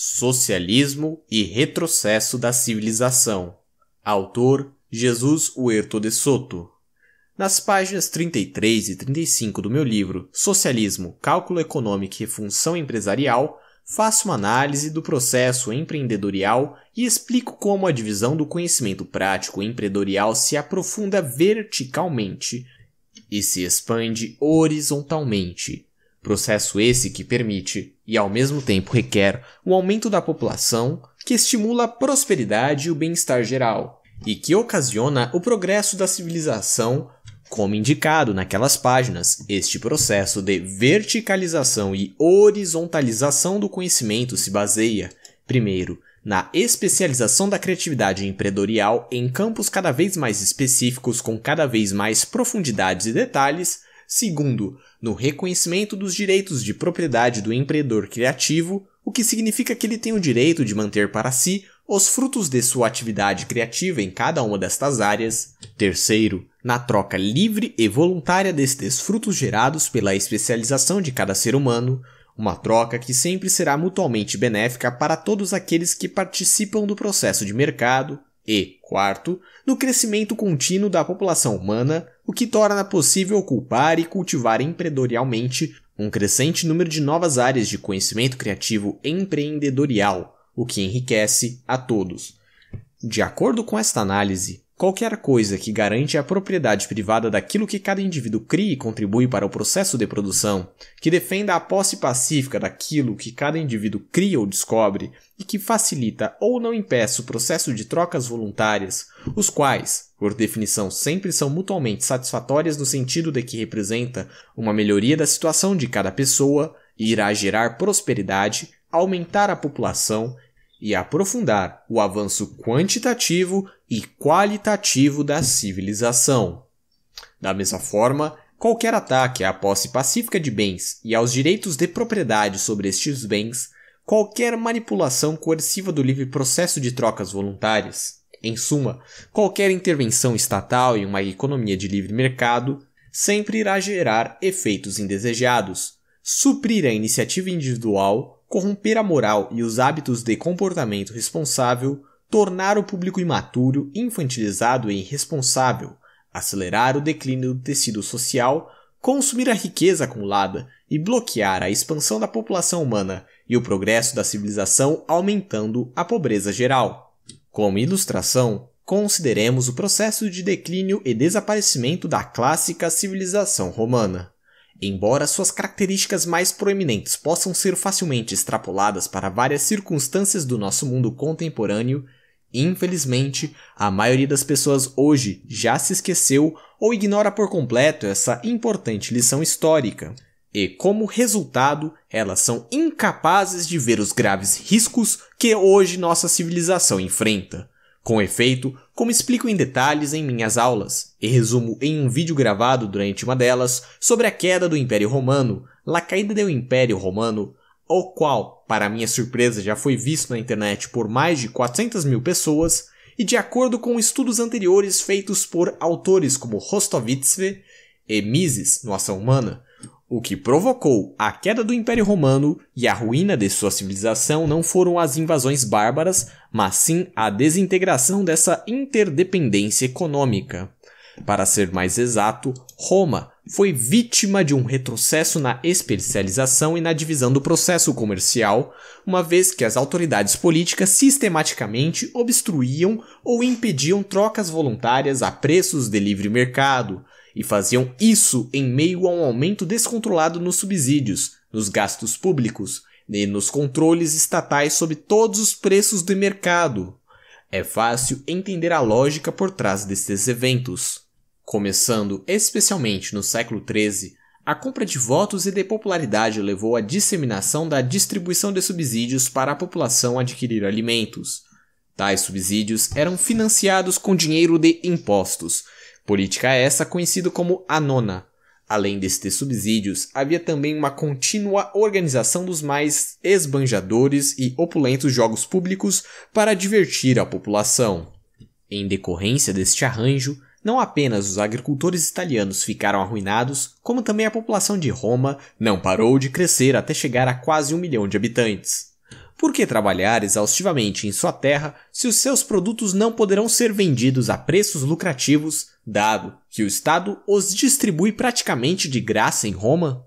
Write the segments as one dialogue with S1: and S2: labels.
S1: Socialismo e Retrocesso da Civilização. Autor Jesus Huerto de Soto. Nas páginas 33 e 35 do meu livro Socialismo, Cálculo Econômico e Função Empresarial, faço uma análise do processo empreendedorial e explico como a divisão do conhecimento prático empreendedorial se aprofunda verticalmente e se expande horizontalmente, Processo esse que permite e ao mesmo tempo requer um aumento da população que estimula a prosperidade e o bem-estar geral, e que ocasiona o progresso da civilização, como indicado naquelas páginas. Este processo de verticalização e horizontalização do conhecimento se baseia, primeiro, na especialização da criatividade empreendedorial em campos cada vez mais específicos com cada vez mais profundidades e detalhes, Segundo, no reconhecimento dos direitos de propriedade do empreendedor criativo, o que significa que ele tem o direito de manter para si os frutos de sua atividade criativa em cada uma destas áreas. Terceiro, na troca livre e voluntária destes frutos gerados pela especialização de cada ser humano, uma troca que sempre será mutualmente benéfica para todos aqueles que participam do processo de mercado, e, quarto, no crescimento contínuo da população humana, o que torna possível culpar e cultivar empreendedorialmente um crescente número de novas áreas de conhecimento criativo empreendedorial, o que enriquece a todos. De acordo com esta análise, qualquer coisa que garante a propriedade privada daquilo que cada indivíduo cria e contribui para o processo de produção, que defenda a posse pacífica daquilo que cada indivíduo cria ou descobre e que facilita ou não impeça o processo de trocas voluntárias, os quais, por definição, sempre são mutuamente satisfatórias no sentido de que representa uma melhoria da situação de cada pessoa e irá gerar prosperidade, aumentar a população e aprofundar o avanço quantitativo e qualitativo da civilização. Da mesma forma, qualquer ataque à posse pacífica de bens e aos direitos de propriedade sobre estes bens, qualquer manipulação coerciva do livre processo de trocas voluntárias, em suma, qualquer intervenção estatal em uma economia de livre mercado sempre irá gerar efeitos indesejados, suprir a iniciativa individual, corromper a moral e os hábitos de comportamento responsável, tornar o público imaturo, infantilizado e irresponsável, acelerar o declínio do tecido social, consumir a riqueza acumulada e bloquear a expansão da população humana e o progresso da civilização, aumentando a pobreza geral. Como ilustração, consideremos o processo de declínio e desaparecimento da clássica civilização romana. Embora suas características mais proeminentes possam ser facilmente extrapoladas para várias circunstâncias do nosso mundo contemporâneo, infelizmente, a maioria das pessoas hoje já se esqueceu ou ignora por completo essa importante lição histórica e, como resultado, elas são incapazes de ver os graves riscos que hoje nossa civilização enfrenta. Com efeito, como explico em detalhes em minhas aulas, e resumo em um vídeo gravado durante uma delas sobre a queda do Império Romano, La Caída do Império Romano, o qual, para minha surpresa, já foi visto na internet por mais de 400 mil pessoas, e de acordo com estudos anteriores feitos por autores como Rostovitz e Mises no Ação Humana, o que provocou a queda do Império Romano e a ruína de sua civilização não foram as invasões bárbaras, mas sim a desintegração dessa interdependência econômica. Para ser mais exato, Roma foi vítima de um retrocesso na especialização e na divisão do processo comercial, uma vez que as autoridades políticas sistematicamente obstruíam ou impediam trocas voluntárias a preços de livre mercado, e faziam isso em meio a um aumento descontrolado nos subsídios, nos gastos públicos e nos controles estatais sobre todos os preços do mercado. É fácil entender a lógica por trás destes eventos. Começando especialmente no século XIII, a compra de votos e de popularidade levou à disseminação da distribuição de subsídios para a população adquirir alimentos. Tais subsídios eram financiados com dinheiro de impostos, Política essa conhecido como a nona. Além destes subsídios, havia também uma contínua organização dos mais esbanjadores e opulentos jogos públicos para divertir a população. Em decorrência deste arranjo, não apenas os agricultores italianos ficaram arruinados, como também a população de Roma não parou de crescer até chegar a quase um milhão de habitantes. Por que trabalhar exaustivamente em sua terra se os seus produtos não poderão ser vendidos a preços lucrativos dado que o Estado os distribui praticamente de graça em Roma?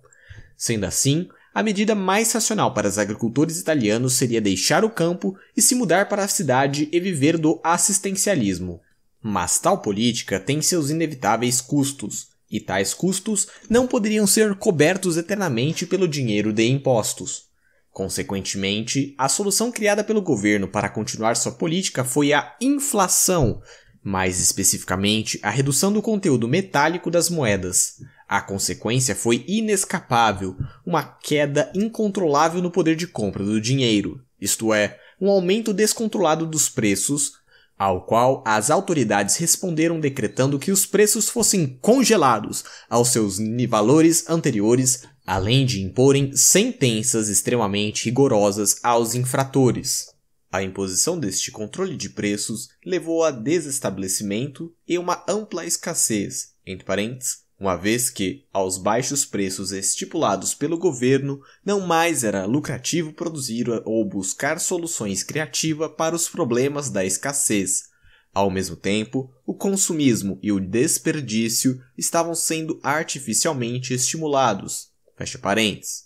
S1: Sendo assim, a medida mais racional para os agricultores italianos seria deixar o campo e se mudar para a cidade e viver do assistencialismo. Mas tal política tem seus inevitáveis custos, e tais custos não poderiam ser cobertos eternamente pelo dinheiro de impostos. Consequentemente, a solução criada pelo governo para continuar sua política foi a inflação, mais especificamente, a redução do conteúdo metálico das moedas. A consequência foi inescapável, uma queda incontrolável no poder de compra do dinheiro, isto é, um aumento descontrolado dos preços, ao qual as autoridades responderam decretando que os preços fossem congelados aos seus valores anteriores, além de imporem sentenças extremamente rigorosas aos infratores. A imposição deste controle de preços levou a desestabelecimento e uma ampla escassez, entre parênteses, uma vez que, aos baixos preços estipulados pelo governo, não mais era lucrativo produzir ou buscar soluções criativas para os problemas da escassez. Ao mesmo tempo, o consumismo e o desperdício estavam sendo artificialmente estimulados. Fecha parênteses.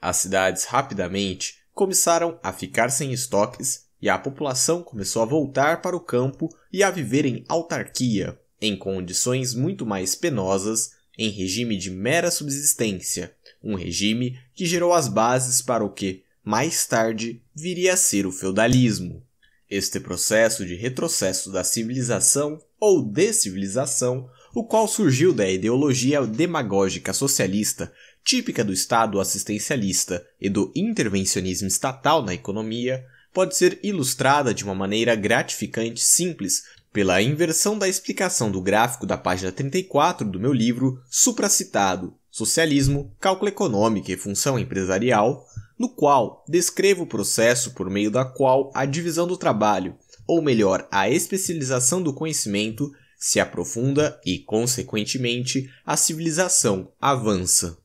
S1: As cidades rapidamente começaram a ficar sem estoques e a população começou a voltar para o campo e a viver em autarquia, em condições muito mais penosas, em regime de mera subsistência, um regime que gerou as bases para o que, mais tarde, viria a ser o feudalismo. Este processo de retrocesso da civilização ou descivilização, o qual surgiu da ideologia demagógica socialista típica do Estado assistencialista e do intervencionismo estatal na economia, pode ser ilustrada de uma maneira gratificante simples pela inversão da explicação do gráfico da página 34 do meu livro supracitado Socialismo, Cálculo Econômico e Função Empresarial, no qual descrevo o processo por meio da qual a divisão do trabalho, ou melhor, a especialização do conhecimento, se aprofunda e, consequentemente, a civilização avança.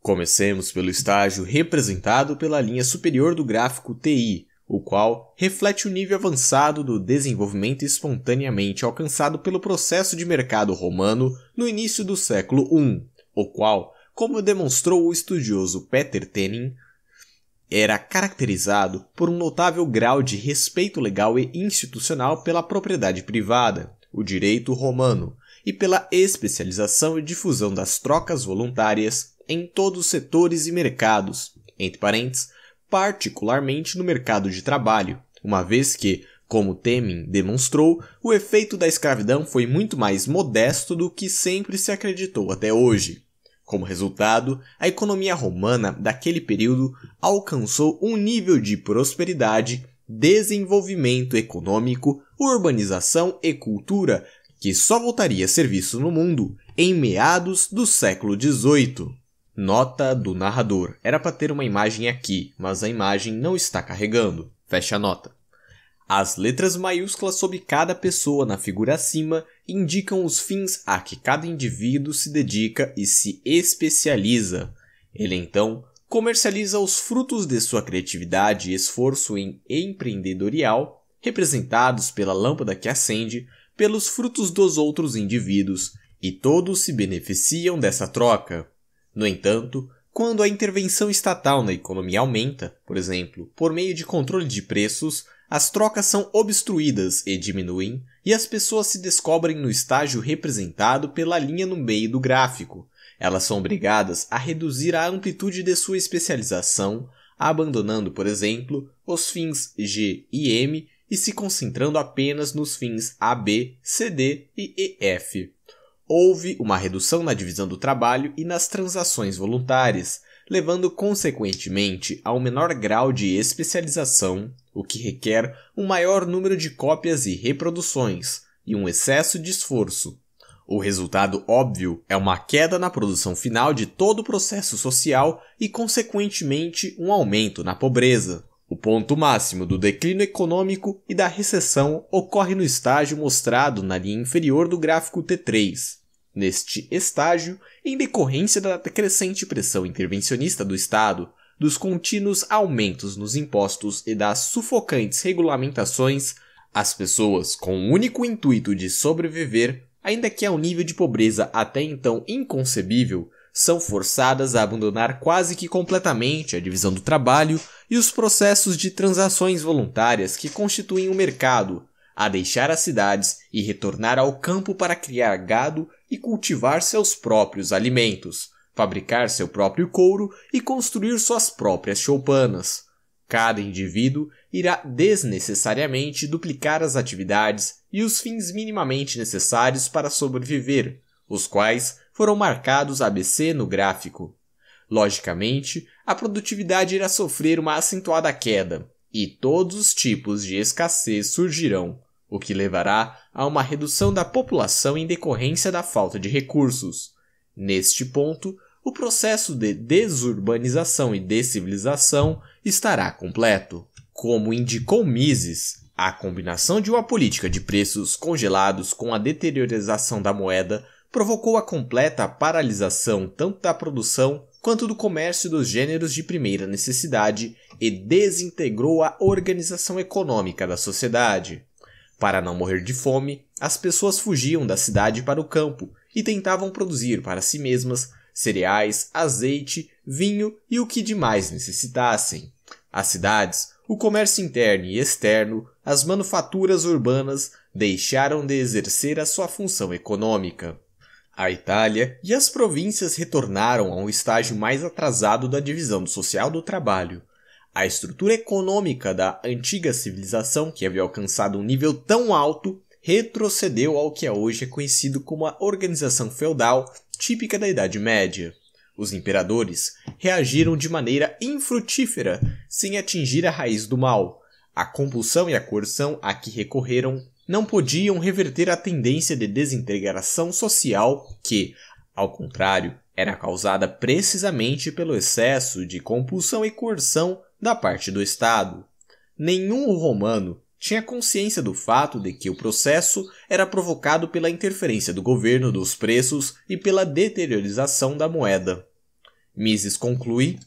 S1: Comecemos pelo estágio representado pela linha superior do gráfico TI, o qual reflete o nível avançado do desenvolvimento espontaneamente alcançado pelo processo de mercado romano no início do século I, o qual, como demonstrou o estudioso Peter Tenning, era caracterizado por um notável grau de respeito legal e institucional pela propriedade privada, o direito romano, e pela especialização e difusão das trocas voluntárias em todos os setores e mercados, entre parênteses, particularmente no mercado de trabalho, uma vez que, como Temin demonstrou, o efeito da escravidão foi muito mais modesto do que sempre se acreditou até hoje. Como resultado, a economia romana daquele período alcançou um nível de prosperidade, desenvolvimento econômico, urbanização e cultura que só voltaria a ser visto no mundo em meados do século XVIII. Nota do narrador. Era para ter uma imagem aqui, mas a imagem não está carregando. Fecha a nota. As letras maiúsculas sobre cada pessoa na figura acima indicam os fins a que cada indivíduo se dedica e se especializa. Ele então comercializa os frutos de sua criatividade e esforço em empreendedorial, representados pela lâmpada que acende, pelos frutos dos outros indivíduos, e todos se beneficiam dessa troca. No entanto, quando a intervenção estatal na economia aumenta, por exemplo, por meio de controle de preços, as trocas são obstruídas e diminuem, e as pessoas se descobrem no estágio representado pela linha no meio do gráfico. Elas são obrigadas a reduzir a amplitude de sua especialização, abandonando, por exemplo, os fins G e M e se concentrando apenas nos fins A, B, C, D e E, F. Houve uma redução na divisão do trabalho e nas transações voluntárias, levando consequentemente a um menor grau de especialização, o que requer um maior número de cópias e reproduções, e um excesso de esforço. O resultado óbvio é uma queda na produção final de todo o processo social e, consequentemente, um aumento na pobreza. O ponto máximo do declínio econômico e da recessão ocorre no estágio mostrado na linha inferior do gráfico T3. Neste estágio, em decorrência da crescente pressão intervencionista do Estado, dos contínuos aumentos nos impostos e das sufocantes regulamentações, as pessoas, com o único intuito de sobreviver, ainda que a um nível de pobreza até então inconcebível, são forçadas a abandonar quase que completamente a divisão do trabalho e os processos de transações voluntárias que constituem o um mercado, a deixar as cidades e retornar ao campo para criar gado e cultivar seus próprios alimentos, fabricar seu próprio couro e construir suas próprias choupanas. Cada indivíduo irá desnecessariamente duplicar as atividades e os fins minimamente necessários para sobreviver, os quais foram marcados ABC no gráfico. Logicamente, a produtividade irá sofrer uma acentuada queda e todos os tipos de escassez surgirão, o que levará a uma redução da população em decorrência da falta de recursos. Neste ponto, o processo de desurbanização e descivilização estará completo. Como indicou Mises, a combinação de uma política de preços congelados com a deteriorização da moeda provocou a completa paralisação tanto da produção quanto do comércio dos gêneros de primeira necessidade e desintegrou a organização econômica da sociedade. Para não morrer de fome, as pessoas fugiam da cidade para o campo e tentavam produzir para si mesmas cereais, azeite, vinho e o que demais necessitassem. As cidades, o comércio interno e externo, as manufaturas urbanas deixaram de exercer a sua função econômica. A Itália e as províncias retornaram a um estágio mais atrasado da divisão social do trabalho. A estrutura econômica da antiga civilização, que havia alcançado um nível tão alto, retrocedeu ao que é hoje conhecido como a organização feudal, típica da Idade Média. Os imperadores reagiram de maneira infrutífera, sem atingir a raiz do mal. A compulsão e a coerção a que recorreram não podiam reverter a tendência de desintegração social que, ao contrário, era causada precisamente pelo excesso de compulsão e coerção da parte do Estado. Nenhum romano tinha consciência do fato de que o processo era provocado pela interferência do governo dos preços e pela deteriorização da moeda. Mises conclui: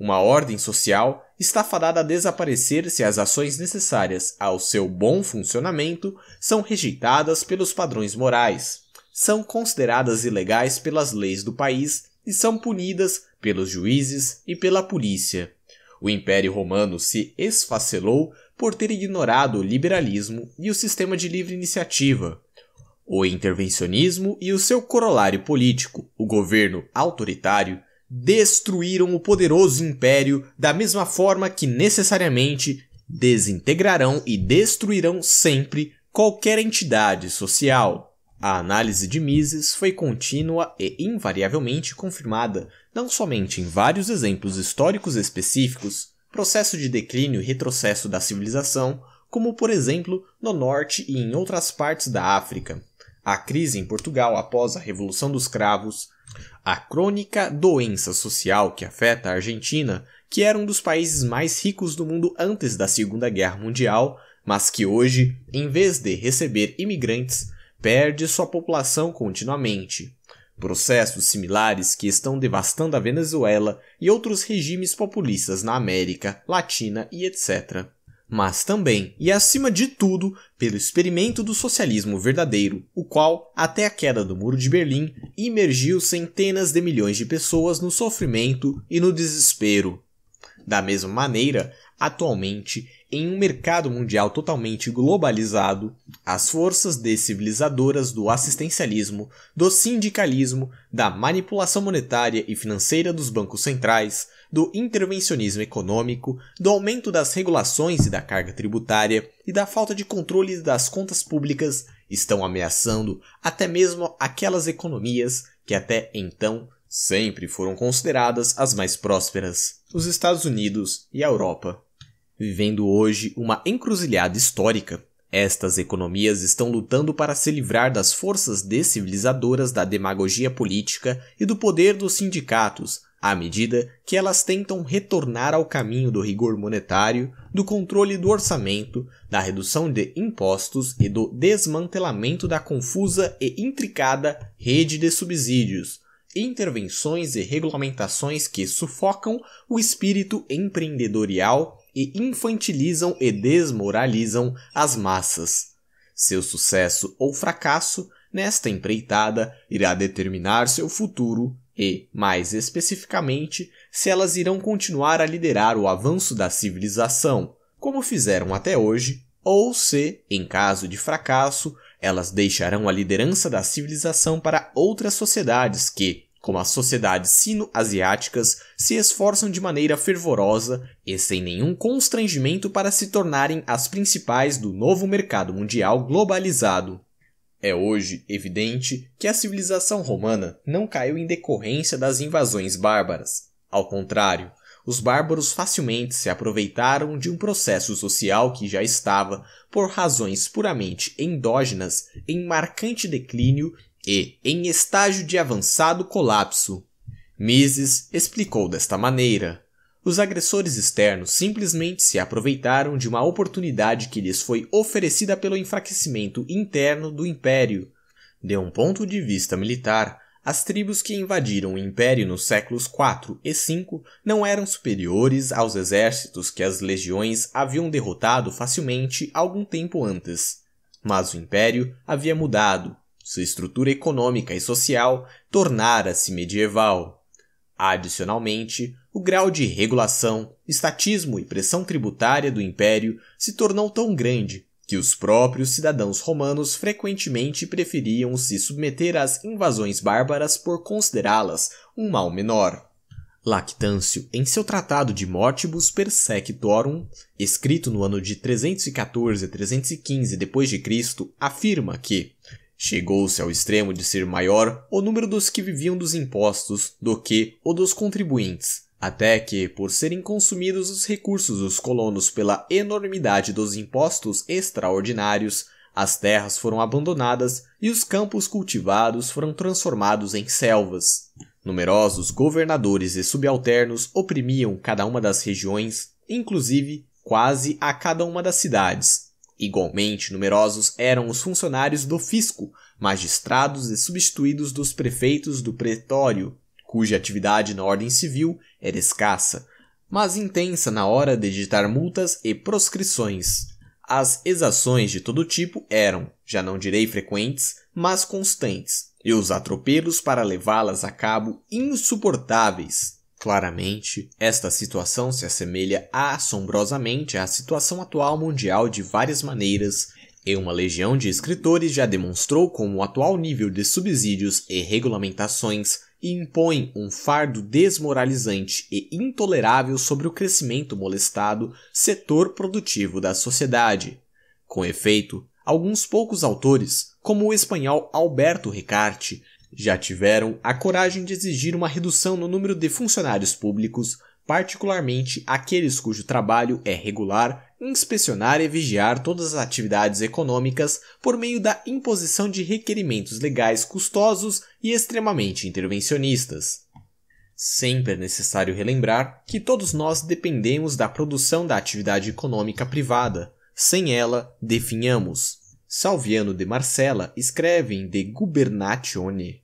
S1: Uma ordem social está fadada a desaparecer se as ações necessárias ao seu bom funcionamento são rejeitadas pelos padrões morais, são consideradas ilegais pelas leis do país e são punidas pelos juízes e pela polícia. O Império Romano se esfacelou por ter ignorado o liberalismo e o sistema de livre iniciativa, o intervencionismo e o seu corolário político, o governo autoritário, destruíram o poderoso império da mesma forma que necessariamente desintegrarão e destruirão sempre qualquer entidade social. A análise de Mises foi contínua e invariavelmente confirmada, não somente em vários exemplos históricos específicos, processo de declínio e retrocesso da civilização, como por exemplo no norte e em outras partes da África, a crise em Portugal após a Revolução dos Cravos, a crônica doença social que afeta a Argentina, que era um dos países mais ricos do mundo antes da Segunda Guerra Mundial, mas que hoje, em vez de receber imigrantes, perde sua população continuamente. Processos similares que estão devastando a Venezuela e outros regimes populistas na América Latina e etc mas também e acima de tudo pelo experimento do socialismo verdadeiro, o qual, até a queda do Muro de Berlim, imergiu centenas de milhões de pessoas no sofrimento e no desespero. Da mesma maneira, atualmente em um mercado mundial totalmente globalizado, as forças descivilizadoras do assistencialismo, do sindicalismo, da manipulação monetária e financeira dos bancos centrais, do intervencionismo econômico, do aumento das regulações e da carga tributária e da falta de controle das contas públicas estão ameaçando até mesmo aquelas economias que até então sempre foram consideradas as mais prósperas, os Estados Unidos e a Europa. Vivendo hoje uma encruzilhada histórica, estas economias estão lutando para se livrar das forças descivilizadoras da demagogia política e do poder dos sindicatos, à medida que elas tentam retornar ao caminho do rigor monetário, do controle do orçamento, da redução de impostos e do desmantelamento da confusa e intricada rede de subsídios, intervenções e regulamentações que sufocam o espírito empreendedorial e infantilizam e desmoralizam as massas. Seu sucesso ou fracasso nesta empreitada irá determinar seu futuro e, mais especificamente, se elas irão continuar a liderar o avanço da civilização, como fizeram até hoje, ou se, em caso de fracasso, elas deixarão a liderança da civilização para outras sociedades que, como as sociedades sino-asiáticas se esforçam de maneira fervorosa e sem nenhum constrangimento para se tornarem as principais do novo mercado mundial globalizado. É hoje evidente que a civilização romana não caiu em decorrência das invasões bárbaras. Ao contrário, os bárbaros facilmente se aproveitaram de um processo social que já estava, por razões puramente endógenas, em marcante declínio e em estágio de avançado colapso. Mises explicou desta maneira: os agressores externos simplesmente se aproveitaram de uma oportunidade que lhes foi oferecida pelo enfraquecimento interno do império. De um ponto de vista militar, as tribos que invadiram o império nos séculos IV e V não eram superiores aos exércitos que as legiões haviam derrotado facilmente algum tempo antes. Mas o império havia mudado sua estrutura econômica e social tornara-se medieval. Adicionalmente, o grau de regulação, estatismo e pressão tributária do império se tornou tão grande que os próprios cidadãos romanos frequentemente preferiam se submeter às invasões bárbaras por considerá-las um mal menor. Lactâncio, em seu tratado de Mortibus Persectorum, escrito no ano de 314 a 315 d.C., afirma que Chegou-se ao extremo de ser maior o número dos que viviam dos impostos do que o dos contribuintes, até que, por serem consumidos os recursos dos colonos pela enormidade dos impostos extraordinários, as terras foram abandonadas e os campos cultivados foram transformados em selvas. Numerosos governadores e subalternos oprimiam cada uma das regiões, inclusive quase a cada uma das cidades, Igualmente numerosos eram os funcionários do fisco, magistrados e substituídos dos prefeitos do pretório, cuja atividade na ordem civil era escassa, mas intensa na hora de digitar multas e proscrições. As exações de todo tipo eram, já não direi frequentes, mas constantes, e os atropelos para levá-las a cabo insuportáveis. Claramente, esta situação se assemelha assombrosamente à situação atual mundial de várias maneiras, e uma legião de escritores já demonstrou como o atual nível de subsídios e regulamentações impõe um fardo desmoralizante e intolerável sobre o crescimento molestado setor produtivo da sociedade. Com efeito, alguns poucos autores, como o espanhol Alberto Ricarte, já tiveram a coragem de exigir uma redução no número de funcionários públicos, particularmente aqueles cujo trabalho é regular, inspecionar e vigiar todas as atividades econômicas por meio da imposição de requerimentos legais custosos e extremamente intervencionistas. Sempre é necessário relembrar que todos nós dependemos da produção da atividade econômica privada. Sem ela, definhamos. Salviano de Marcella escreve em De Gubernatione.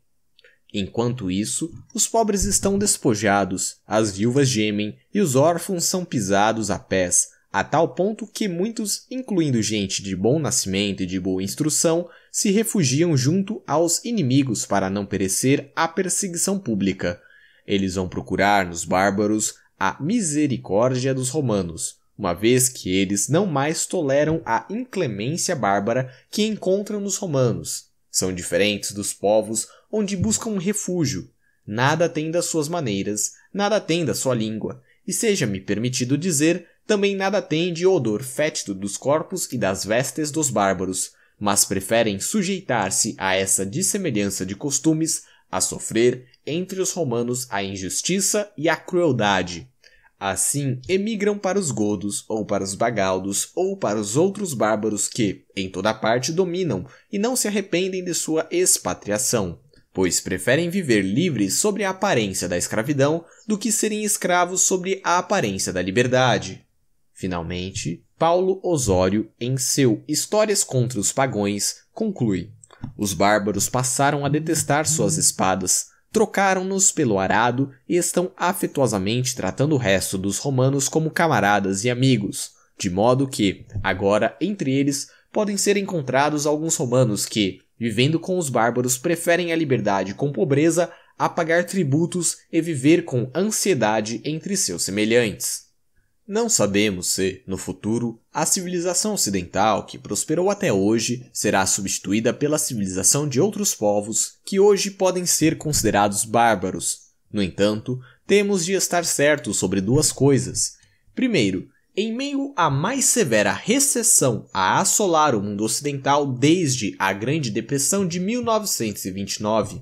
S1: Enquanto isso, os pobres estão despojados, as viúvas gemem e os órfãos são pisados a pés, a tal ponto que muitos, incluindo gente de bom nascimento e de boa instrução, se refugiam junto aos inimigos para não perecer à perseguição pública. Eles vão procurar nos bárbaros a misericórdia dos romanos, uma vez que eles não mais toleram a inclemência bárbara que encontram nos romanos. São diferentes dos povos onde buscam um refúgio. Nada tem das suas maneiras, nada tem da sua língua, e seja-me permitido dizer, também nada tem de odor fétido dos corpos e das vestes dos bárbaros, mas preferem sujeitar-se a essa dissemelhança de costumes, a sofrer entre os romanos a injustiça e a crueldade, Assim, emigram para os godos, ou para os bagaldos, ou para os outros bárbaros que, em toda parte, dominam e não se arrependem de sua expatriação, pois preferem viver livres sobre a aparência da escravidão do que serem escravos sobre a aparência da liberdade. Finalmente, Paulo Osório, em seu Histórias contra os Pagões, conclui: Os bárbaros passaram a detestar suas espadas, trocaram-nos pelo arado e estão afetuosamente tratando o resto dos romanos como camaradas e amigos, de modo que, agora, entre eles, podem ser encontrados alguns romanos que, vivendo com os bárbaros, preferem a liberdade com pobreza a pagar tributos e viver com ansiedade entre seus semelhantes. Não sabemos se, no futuro, a civilização ocidental, que prosperou até hoje, será substituída pela civilização de outros povos que hoje podem ser considerados bárbaros. No entanto, temos de estar certos sobre duas coisas. Primeiro, em meio à mais severa recessão a assolar o mundo ocidental desde a Grande Depressão de 1929,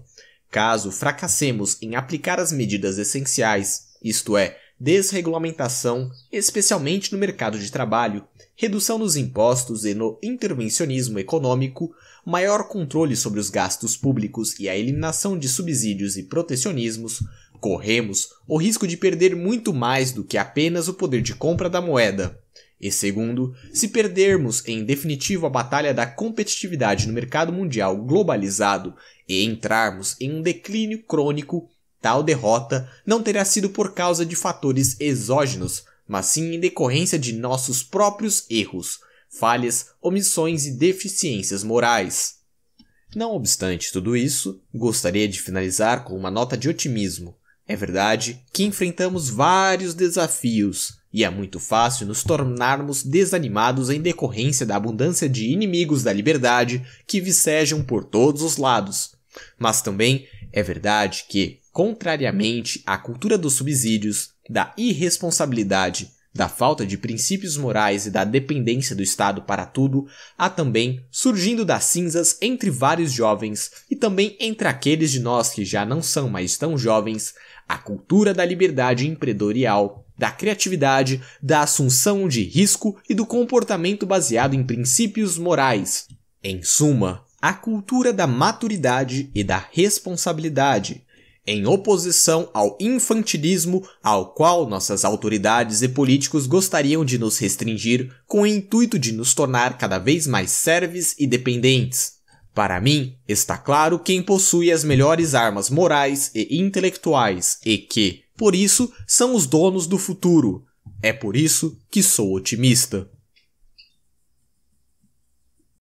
S1: caso fracassemos em aplicar as medidas essenciais, isto é, desregulamentação, especialmente no mercado de trabalho, redução nos impostos e no intervencionismo econômico, maior controle sobre os gastos públicos e a eliminação de subsídios e protecionismos, corremos o risco de perder muito mais do que apenas o poder de compra da moeda. E segundo, se perdermos em definitivo a batalha da competitividade no mercado mundial globalizado e entrarmos em um declínio crônico Tal derrota não terá sido por causa de fatores exógenos, mas sim em decorrência de nossos próprios erros, falhas, omissões e deficiências morais. Não obstante tudo isso, gostaria de finalizar com uma nota de otimismo. É verdade que enfrentamos vários desafios, e é muito fácil nos tornarmos desanimados em decorrência da abundância de inimigos da liberdade que vicejam por todos os lados. Mas também é verdade que, contrariamente à cultura dos subsídios, da irresponsabilidade, da falta de princípios morais e da dependência do Estado para tudo, há também, surgindo das cinzas entre vários jovens e também entre aqueles de nós que já não são mais tão jovens, a cultura da liberdade empreendedorial, da criatividade, da assunção de risco e do comportamento baseado em princípios morais. Em suma, a cultura da maturidade e da responsabilidade, em oposição ao infantilismo ao qual nossas autoridades e políticos gostariam de nos restringir com o intuito de nos tornar cada vez mais serves e dependentes. Para mim, está claro quem possui as melhores armas morais e intelectuais e que, por isso, são os donos do futuro. É por isso que sou otimista.